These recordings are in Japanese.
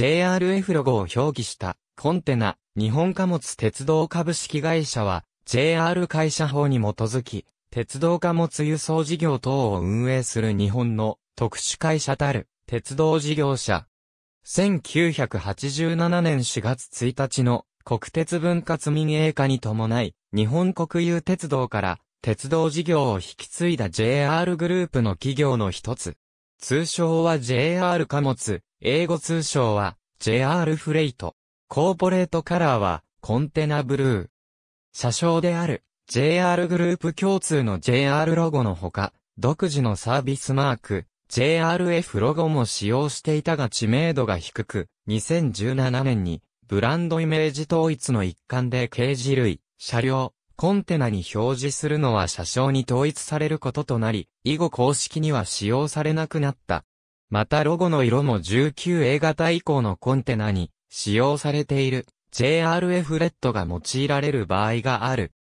JRF ロゴを表記したコンテナ、日本貨物鉄道株式会社は JR 会社法に基づき、鉄道貨物輸送事業等を運営する日本の特殊会社たる鉄道事業者。1987年4月1日の国鉄分割民営化に伴い、日本国有鉄道から鉄道事業を引き継いだ JR グループの企業の一つ。通称は JR 貨物、英語通称は JR フレイト。コーポレートカラーはコンテナブルー。車掌である JR グループ共通の JR ロゴのほか、独自のサービスマーク、JRF ロゴも使用していたが知名度が低く、2017年にブランドイメージ統一の一環で軽自類、車両、コンテナに表示するのは車掌に統一されることとなり、以後公式には使用されなくなった。またロゴの色も 19A 型以降のコンテナに使用されている JRF レッドが用いられる場合がある。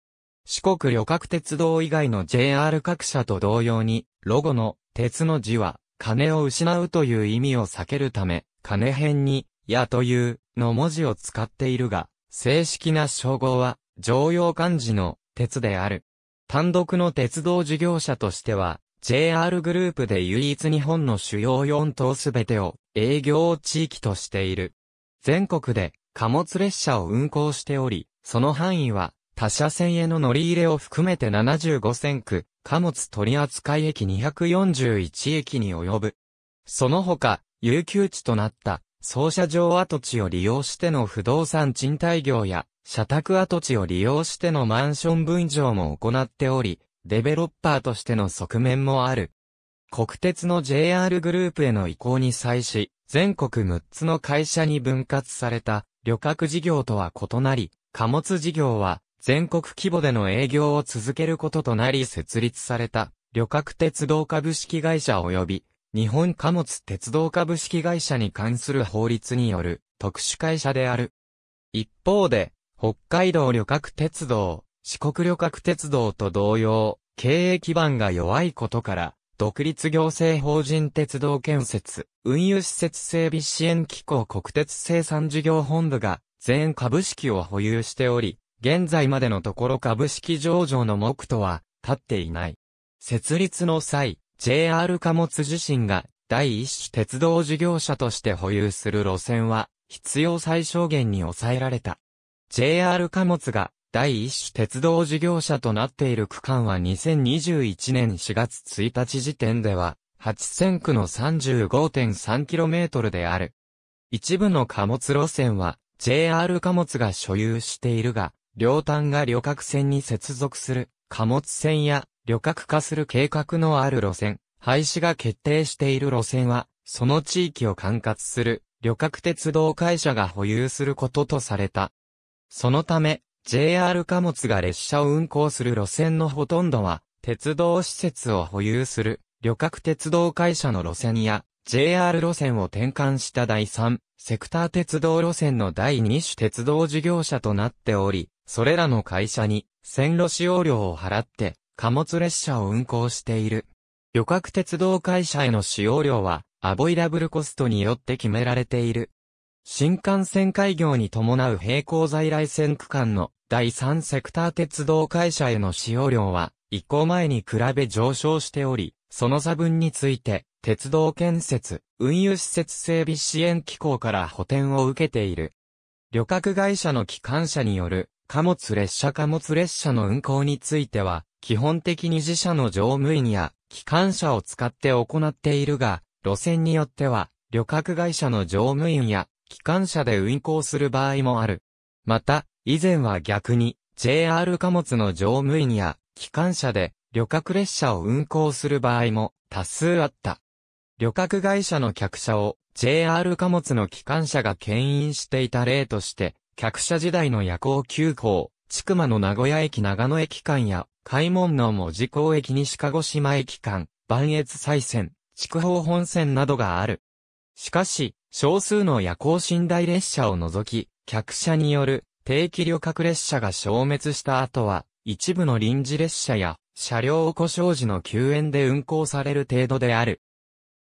四国旅客鉄道以外の JR 各社と同様に、ロゴの鉄の字は金を失うという意味を避けるため、金編に、やというの文字を使っているが、正式な称号は常用漢字の鉄である。単独の鉄道事業者としては、JR グループで唯一日本の主要4島すべてを営業地域としている。全国で貨物列車を運行しており、その範囲は他社線への乗り入れを含めて75線区、貨物取扱駅241駅に及ぶ。その他、有給地となった操車場跡地を利用しての不動産賃貸業や、社宅跡地を利用してのマンション分譲も行っており、デベロッパーとしての側面もある。国鉄の JR グループへの移行に際し、全国6つの会社に分割された旅客事業とは異なり、貨物事業は全国規模での営業を続けることとなり設立された旅客鉄道株式会社及び日本貨物鉄道株式会社に関する法律による特殊会社である。一方で、北海道旅客鉄道、四国旅客鉄道と同様、経営基盤が弱いことから、独立行政法人鉄道建設、運輸施設整備支援機構国鉄生産事業本部が全株式を保有しており、現在までのところ株式上場の目途は立っていない。設立の際、JR 貨物自身が第一種鉄道事業者として保有する路線は必要最小限に抑えられた。JR 貨物が第一種鉄道事業者となっている区間は2021年4月1日時点では、8000区の 35.3km である。一部の貨物路線は JR 貨物が所有しているが、両端が旅客船に接続する貨物船や旅客化する計画のある路線、廃止が決定している路線は、その地域を管轄する旅客鉄道会社が保有することとされた。そのため、JR 貨物が列車を運行する路線のほとんどは、鉄道施設を保有する、旅客鉄道会社の路線や、JR 路線を転換した第3、セクター鉄道路線の第2種鉄道事業者となっており、それらの会社に、線路使用料を払って、貨物列車を運行している。旅客鉄道会社への使用料は、アボイダブルコストによって決められている。新幹線開業に伴う並行在来線区間の第3セクター鉄道会社への使用量は、移行前に比べ上昇しており、その差分について、鉄道建設、運輸施設整備支援機構から補填を受けている。旅客会社の機関車による、貨物列車貨物列車の運行については、基本的に自社の乗務員や、機関車を使って行っているが、路線によっては、旅客会社の乗務員や、機関車で運行する場合もある。また、以前は逆に JR 貨物の乗務員や機関車で旅客列車を運行する場合も多数あった。旅客会社の客車を JR 貨物の機関車が牽引していた例として、客車時代の夜行急行、千曲の名古屋駅長野駅間や、開門の門司港駅西鹿児島駅間、万越西線、筑豊本線などがある。しかし、少数の夜行寝台列車を除き、客車による定期旅客列車が消滅した後は、一部の臨時列車や、車両故障時の救援で運行される程度である。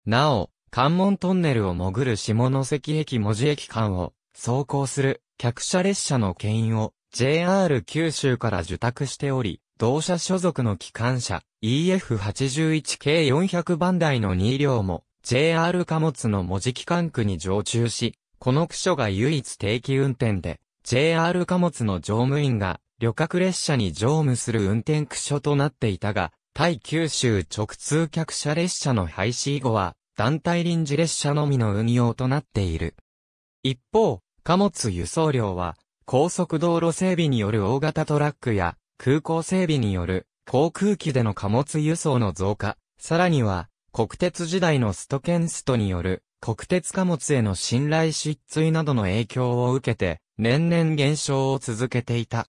なお、関門トンネルを潜る下関駅文字駅間を、走行する、客車列車の牽引を、JR 九州から受託しており、同社所属の機関車 EF81 k 400番台の2両も JR 貨物の文字機関区に常駐し、この区所が唯一定期運転で JR 貨物の乗務員が旅客列車に乗務する運転区所となっていたが、対九州直通客車列車の廃止以後は、団体臨時列車のみの運用となっている。一方、貨物輸送量は、高速道路整備による大型トラックや、空港整備による航空機での貨物輸送の増加、さらには、国鉄時代のストケンストによる国鉄貨物への信頼失墜などの影響を受けて、年々減少を続けていた。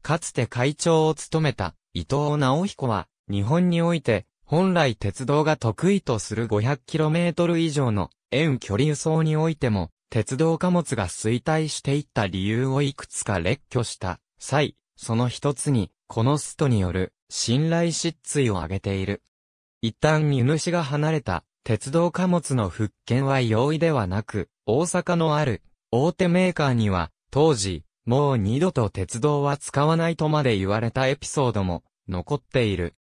かつて会長を務めた伊藤直彦は、日本において、本来鉄道が得意とする 500km 以上の遠距離輸送においても、鉄道貨物が衰退していった理由をいくつか列挙した際、その一つに、このストによる信頼失墜を挙げている。一旦荷主が離れた鉄道貨物の復権は容易ではなく、大阪のある大手メーカーには当時、もう二度と鉄道は使わないとまで言われたエピソードも残っている。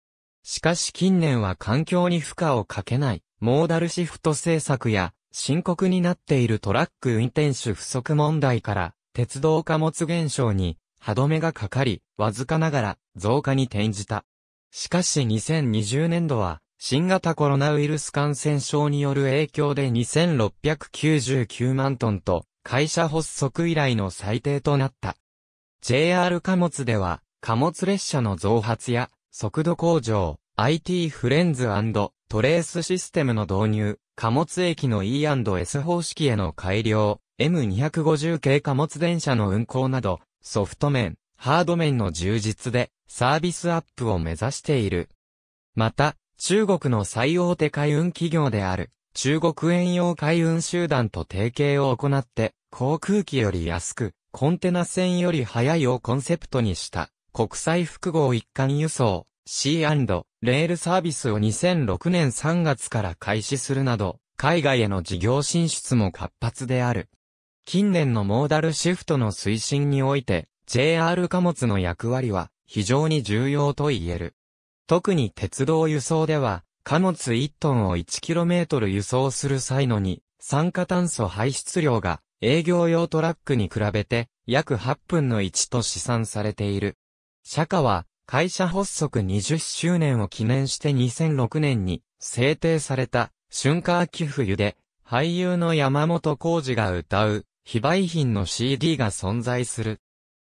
しかし近年は環境に負荷をかけない、モーダルシフト政策や、深刻になっているトラック運転手不足問題から、鉄道貨物減少に歯止めがかかり、わずかながら増加に転じた。しかし2020年度は、新型コロナウイルス感染症による影響で2699万トンと、会社発足以来の最低となった。JR 貨物では、貨物列車の増発や、速度向上、IT フレンズトレースシステムの導入、貨物駅の E&S 方式への改良、M250 系貨物電車の運行など、ソフト面、ハード面の充実で、サービスアップを目指している。また、中国の最大手海運企業である、中国遠洋海運集団と提携を行って、航空機より安く、コンテナ船より早いをコンセプトにした、国際複合一貫輸送、C& レールサービスを2006年3月から開始するなど、海外への事業進出も活発である。近年のモーダルシフトの推進において、JR 貨物の役割は非常に重要と言える。特に鉄道輸送では、貨物1トンを 1km 輸送する際のに、酸化炭素排出量が営業用トラックに比べて約8分の1と試算されている。釈迦は会社発足20周年を記念して2006年に制定された春夏秋冬で俳優の山本浩二が歌う非売品の CD が存在する。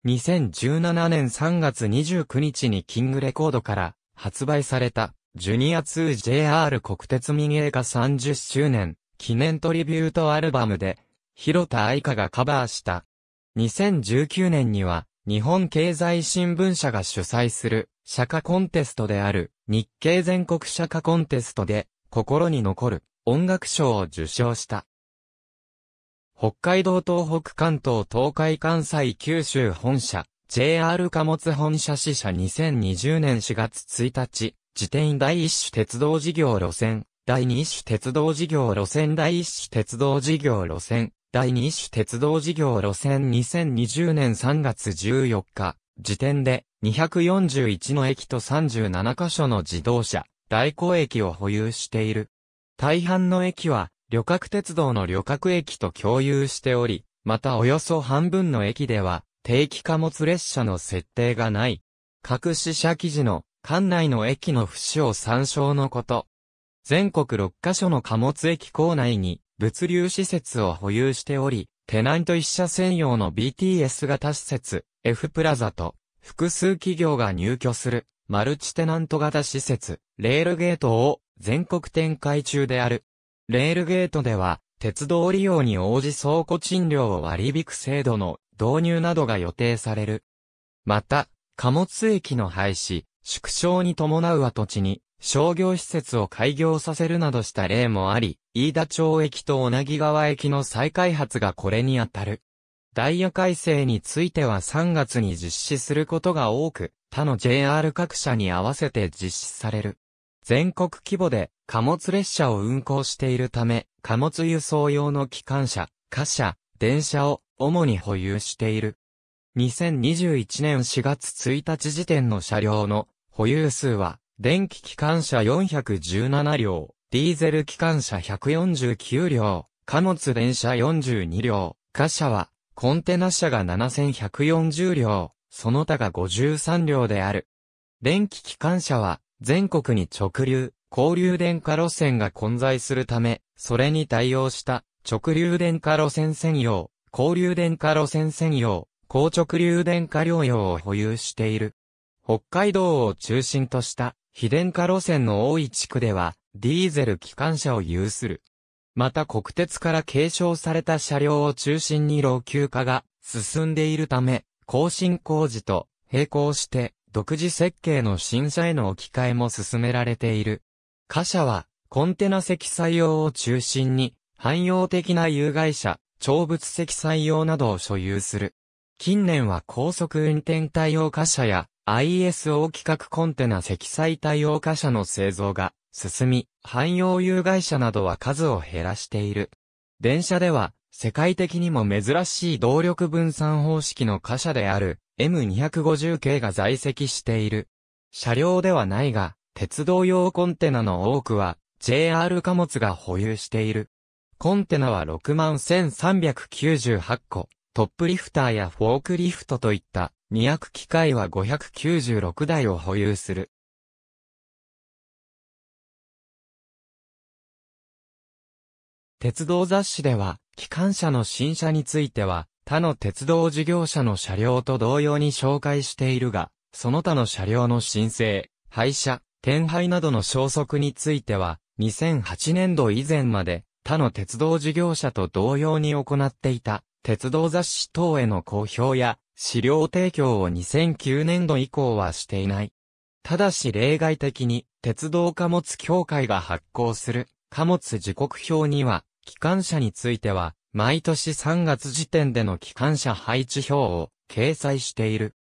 2017年3月29日にキングレコードから発売されたジュニア 2JR 国鉄民営化30周年記念トリビュートアルバムで、広田愛香がカバーした。2019年には、日本経済新聞社が主催する、社歌コンテストである、日経全国社歌コンテストで、心に残る、音楽賞を受賞した。北海道東北関東東海関西九州本社、JR 貨物本社支社2020年4月1日、自転第一種鉄道事業路線、第二種鉄道事業路線第一種鉄道事業路線、第二種鉄道事業路線2020年3月14日、時点で241の駅と37箇所の自動車、代行駅を保有している。大半の駅は、旅客鉄道の旅客駅と共有しており、またおよそ半分の駅では、定期貨物列車の設定がない。各支社記事の館内の駅の不死を参照のこと。全国6カ所の貨物駅構内に物流施設を保有しており、テナント一社専用の BTS 型施設、F プラザと、複数企業が入居する、マルチテナント型施設、レールゲートを全国展開中である。レールゲートでは、鉄道利用に応じ倉庫賃料を割引く制度の導入などが予定される。また、貨物駅の廃止、縮小に伴う跡地に商業施設を開業させるなどした例もあり、飯田町駅と小名木川駅の再開発がこれにあたる。ダイヤ改正については3月に実施することが多く、他の JR 各社に合わせて実施される。全国規模で貨物列車を運行しているため、貨物輸送用の機関車、貨車、電車を主に保有している。2021年4月1日時点の車両の保有数は、電気機関車417両、ディーゼル機関車149両、貨物電車42両、貨車は、コンテナ車が7140両、その他が53両である。電気機関車は、全国に直流、交流電化路線が混在するため、それに対応した、直流電化路線専用、交流電化路線専用、高直流電化両用を保有している。北海道を中心とした非電化路線の多い地区では、ディーゼル機関車を有する。また国鉄から継承された車両を中心に老朽化が進んでいるため、更新工事と並行して独自設計の新車への置き換えも進められている。貨車はコンテナ積載用を中心に汎用的な有害車、長物積載用などを所有する。近年は高速運転対応貨車や ISO 規格コンテナ積載対応貨車の製造が進み、汎用有害車などは数を減らしている。電車では、世界的にも珍しい動力分散方式の貨車である M250 系が在籍している。車両ではないが、鉄道用コンテナの多くは JR 貨物が保有している。コンテナは6万1398個、トップリフターやフォークリフトといった200機械は596台を保有する。鉄道雑誌では、機関車の新車については、他の鉄道事業者の車両と同様に紹介しているが、その他の車両の申請、廃車、転廃などの消息については、2008年度以前まで、他の鉄道事業者と同様に行っていた、鉄道雑誌等への公表や、資料提供を2009年度以降はしていない。ただし例外的に、鉄道貨物協会が発行する貨物時刻表には、機関車については、毎年3月時点での機関車配置表を掲載している。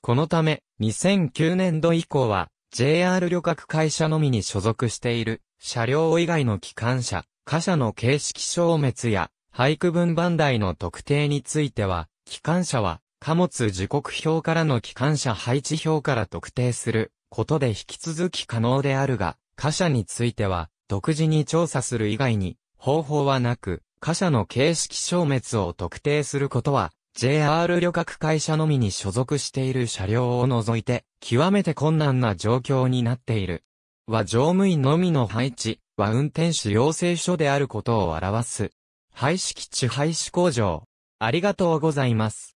このため、2009年度以降は、JR 旅客会社のみに所属している、車両以外の機関車、貨車の形式消滅や、配区分番台の特定については、機関車は貨物時刻表からの機関車配置表から特定することで引き続き可能であるが、貨車については、独自に調査する以外に、方法はなく、貨車の形式消滅を特定することは、JR 旅客会社のみに所属している車両を除いて、極めて困難な状況になっている。は乗務員のみの配置、は運転手養成所であることを表す。廃止基地廃止工場。ありがとうございます。